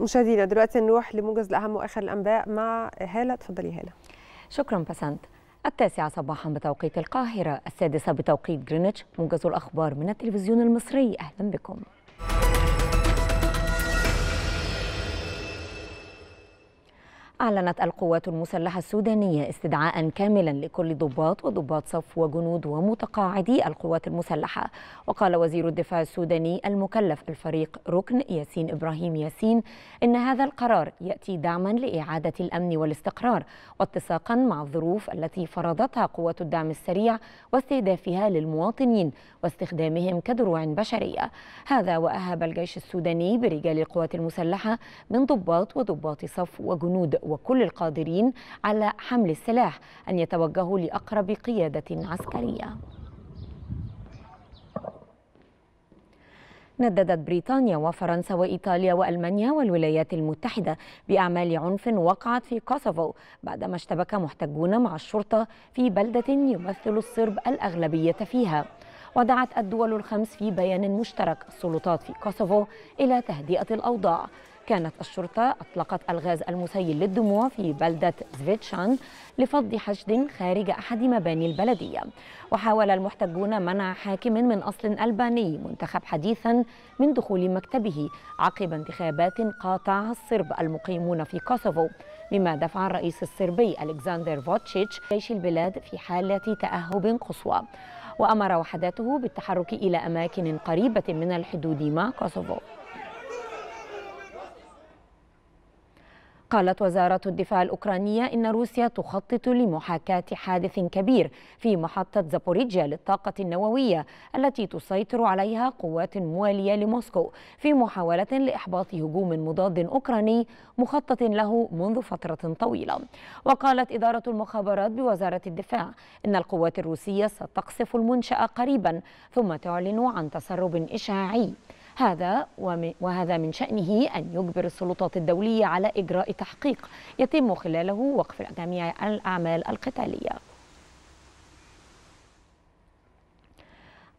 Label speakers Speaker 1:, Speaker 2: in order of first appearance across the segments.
Speaker 1: مشاهدينا دلوقتي نروح لموجز الأهم وآخر الأنباء مع هالة تفضلي هالة شكرا بسنت التاسعة صباحا بتوقيت القاهرة السادسة بتوقيت جرينتش موجز الأخبار من التلفزيون المصري أهلا بكم أعلنت القوات المسلحة السودانية استدعاء كاملا لكل ضباط وضباط صف وجنود ومتقاعدي القوات المسلحة وقال وزير الدفاع السوداني المكلف الفريق ركن ياسين إبراهيم ياسين إن هذا القرار يأتي دعما لإعادة الأمن والاستقرار واتساقا مع الظروف التي فرضتها قوات الدعم السريع واستهدافها للمواطنين واستخدامهم كدروع بشرية هذا وأهاب الجيش السوداني برجال القوات المسلحة من ضباط وضباط صف وجنود وكل القادرين على حمل السلاح أن يتوجهوا لأقرب قيادة عسكرية نددت بريطانيا وفرنسا وإيطاليا وألمانيا والولايات المتحدة بأعمال عنف وقعت في كوسوفو بعدما اشتبك محتجون مع الشرطة في بلدة يمثل الصرب الأغلبية فيها ودعت الدول الخمس في بيان مشترك السلطات في كوسوفو إلى تهدئة الأوضاع كانت الشرطة أطلقت الغاز المسيل للدموع في بلدة زفيتشان لفض حشد خارج أحد مباني البلدية وحاول المحتجون منع حاكم من أصل ألباني منتخب حديثا من دخول مكتبه عقب انتخابات قاطعها الصرب المقيمون في كوسوفو مما دفع الرئيس الصربي ألكسندر فوتشيتش جيش البلاد في حالة تأهب قصوى وأمر وحداته بالتحرك إلى أماكن قريبة من الحدود مع كوسوفو قالت وزارة الدفاع الأوكرانية إن روسيا تخطط لمحاكاة حادث كبير في محطة زابوريجيا للطاقة النووية التي تسيطر عليها قوات موالية لموسكو في محاولة لإحباط هجوم مضاد أوكراني مخطط له منذ فترة طويلة وقالت إدارة المخابرات بوزارة الدفاع إن القوات الروسية ستقصف المنشأة قريبا ثم تعلن عن تسرب إشعاعي هذا وهذا من شأنه أن يجبر السلطات الدولية على إجراء تحقيق يتم خلاله وقف جميع الأعمال القتالية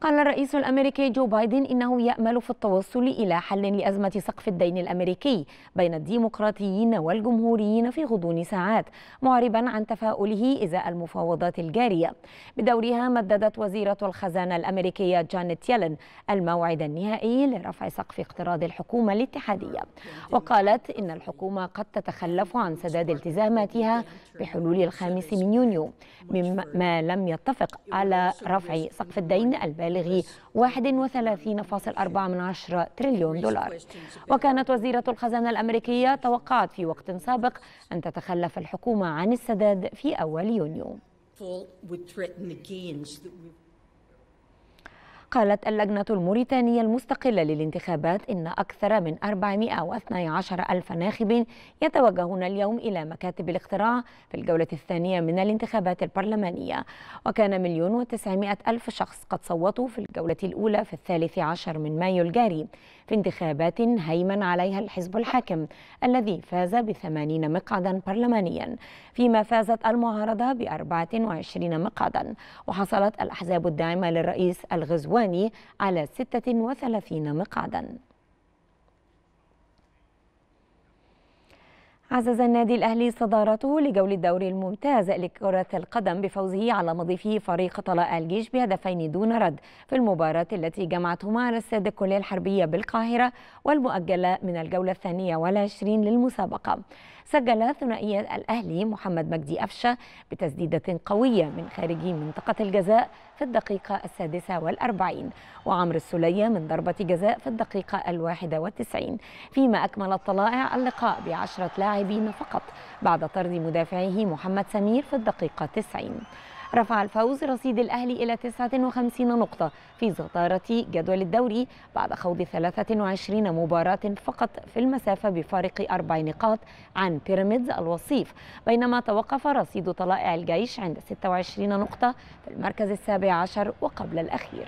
Speaker 1: قال الرئيس الأمريكي جو بايدن إنه يأمل في التوصل إلى حل لأزمة سقف الدين الأمريكي بين الديمقراطيين والجمهوريين في غضون ساعات معربا عن تفاؤله إزاء المفاوضات الجارية بدورها مددت وزيرة الخزانة الأمريكية جانيت يلن الموعد النهائي لرفع سقف اقتراض الحكومة الاتحادية وقالت إن الحكومة قد تتخلف عن سداد التزاماتها بحلول الخامس من يونيو مما لم يتفق على رفع سقف الدين البالغ ببالغ 31.4 تريليون دولار وكانت وزيرة الخزانة الأمريكية توقعت في وقت سابق أن تتخلف الحكومة عن السداد في أول يونيو قالت اللجنة الموريتانية المستقلة للانتخابات إن أكثر من 412 ألف ناخب يتوجهون اليوم إلى مكاتب الاقتراع في الجولة الثانية من الانتخابات البرلمانية وكان مليون وتسعمائة ألف شخص قد صوتوا في الجولة الأولى في الثالث عشر من مايو الجاري في انتخابات هيمن عليها الحزب الحاكم الذي فاز بثمانين مقعدا برلمانيا فيما فازت المعارضة بأربعة وعشرين مقعدا وحصلت الأحزاب الداعمة للرئيس الغزوان الديواني على 36 مقعدا عزز النادي الأهلي صدارته لجولة الدوري الممتاز لكرة القدم بفوزه على مضيفه فريق طلاء الجيش بهدفين دون رد في المباراة التي جمعتهما على استاد الكلية الحربية بالقاهرة والمؤجلة من الجولة الثانية والعشرين للمسابقة سجل ثنائية الأهلي محمد مجدي أفشة بتسديدة قوية من خارج منطقة الجزاء في الدقيقة السادسة والأربعين وعمر السلية من ضربة جزاء في الدقيقة الواحدة والتسعين فيما أكمل الطلائع اللقاء بعشرة لاعب اللاعبين فقط بعد طرد مدافعه محمد سمير في الدقيقة 90 رفع الفوز رصيد الأهلي إلى 59 نقطة في زطارة جدول الدوري بعد خوض 23 مباراة فقط في المسافة بفارق أربع نقاط عن بيراميدز الوصيف بينما توقف رصيد طلائع الجيش عند 26 نقطة في المركز السابع عشر وقبل الأخير